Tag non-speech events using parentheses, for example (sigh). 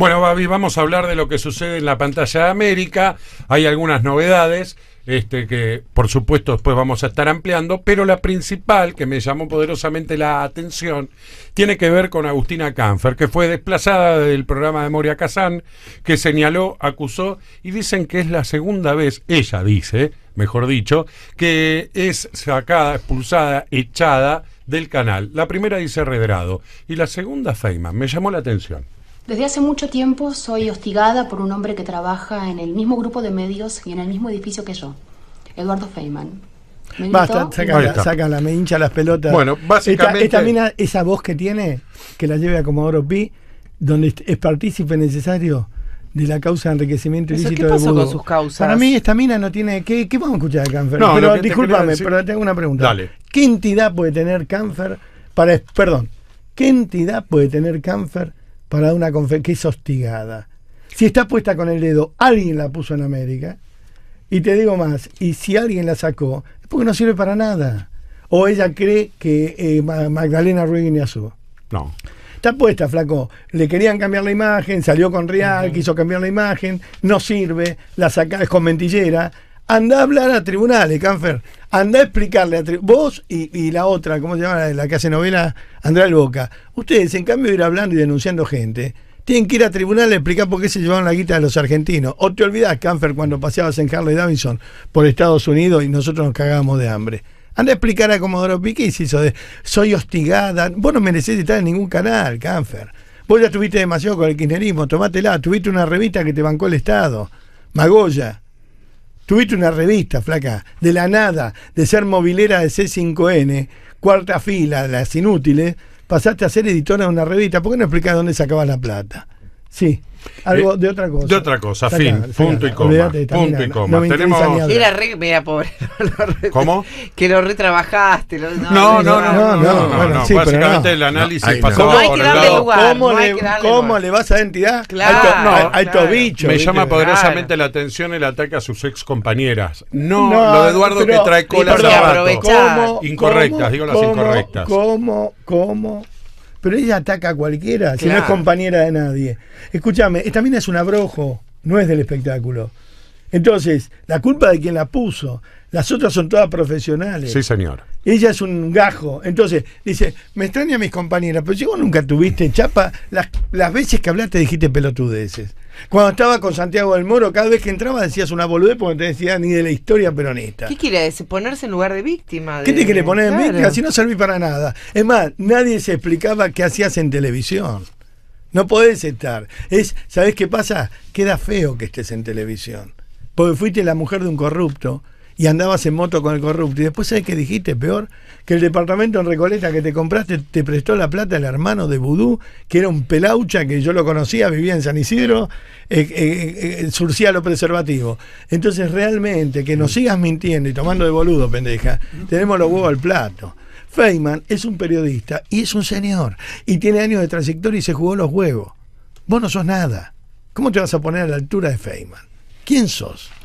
Bueno, Babi, vamos a hablar de lo que sucede en la pantalla de América. Hay algunas novedades. Este, que por supuesto después vamos a estar ampliando, pero la principal que me llamó poderosamente la atención tiene que ver con Agustina Canfer, que fue desplazada del programa de Moria Kazán, que señaló, acusó y dicen que es la segunda vez, ella dice, mejor dicho, que es sacada, expulsada, echada del canal. La primera dice Redrado y la segunda Feynman. Me llamó la atención. Desde hace mucho tiempo soy hostigada por un hombre que trabaja en el mismo grupo de medios y en el mismo edificio que yo, Eduardo Feynman. Basta, sácala, sácala, me hincha las pelotas. Bueno, básicamente. Esta, mina, esa voz que tiene, que la lleve a Comodoro Pi, donde es partícipe necesario de la causa de enriquecimiento ilícito ¿Qué pasó con sus causas? Para mí esta mina no tiene... ¿Qué, vamos a escuchar de Canfer? No, pero discúlpame, pero te hago una pregunta. Dale. ¿Qué entidad puede tener Canfer para... Perdón. ¿Qué entidad puede tener Canfer para una conferencia, que es hostigada. Si está puesta con el dedo, alguien la puso en América. Y te digo más, y si alguien la sacó, es porque no sirve para nada. O ella cree que eh, Magdalena Ruiz azul No. Está puesta, flaco. Le querían cambiar la imagen, salió con Real, quiso cambiar la imagen, no sirve, la saca, es con mentillera, Andá a hablar a tribunales, Canfer. Andá a explicarle a vos y, la otra, ¿cómo se llama? La que hace novela, Andrá al Boca. Ustedes, en cambio de ir hablando y denunciando gente, tienen que ir a tribunales a explicar por qué se llevaron la guita de los argentinos. O te olvidás, Canfer, cuando paseabas en Harley Davidson por Estados Unidos y nosotros nos cagábamos de hambre. Anda a explicar a Comodoro Piqué eso de soy hostigada. Vos no merecés estar en ningún canal, Canfer. Vos ya tuviste demasiado con el kirchnerismo, tomátela. Tuviste una revista que te bancó el Estado. Magoya. Tuviste una revista, flaca, de la nada, de ser movilera de C5N, cuarta fila, las inútiles, pasaste a ser editora de una revista. ¿Por qué no explicás dónde sacabas la plata? Sí. Algo eh, de otra cosa. De otra cosa, fin, punto y coma. punto y coma. Tenemos... Era re, mira, pobre. (laughs) ¿Cómo? Que lo retrabajaste. no, no, no, no, Básicamente el análisis pasó por hay que darle Lugar, ¿Cómo, le, vas a entidad? Claro, alto, claro. bicho. Me llama poderosamente la atención el ataque a sus ex compañeras. No, lo de Eduardo que trae cola Incorrectas, digo las incorrectas. ¿Cómo, cómo, pero ella ataca a cualquiera, si no es compañera de nadie. Escúchame, esta mina es un abrojo, no es del espectáculo. Entonces, la culpa de quien la puso. Las otras son todas profesionales. Sí, señor. Ella es un gajo. Entonces, dice, me extraña a mis compañeras, pero si vos nunca tuviste chapa, las, las veces que hablaste dijiste pelotudeces. Cuando estaba con Santiago del Moro, cada vez que entraba decías una boludez porque no te decía ni de la historia peronista. ¿Qué quiere decir? Ponerse en lugar de víctima. ¿Qué te quiere poner en víctima? Si no serví para nada. Es más, nadie se explicaba qué hacías en televisión. No podés estar. Es, ¿Sabés qué pasa? Queda feo que estés en televisión. Porque fuiste la mujer de un corrupto y andabas en moto con el corrupto. Y después, ¿sabes qué dijiste? Peor, que el departamento en Recoleta que te compraste te prestó la plata el hermano de Vudú, que era un pelaucha que yo lo conocía, vivía en San Isidro, eh, eh, eh, eh lo preservativo. Entonces, realmente, que nos mm. sigas mintiendo y tomando de boludo, pendeja, tenemos los huevos al plato. Feynman es un periodista y es un señor y tiene años de trayectoria y se jugó los huevos. Vos no sos nada. ¿Cómo te vas a poner a la altura de Feynman? ¿Quién sos?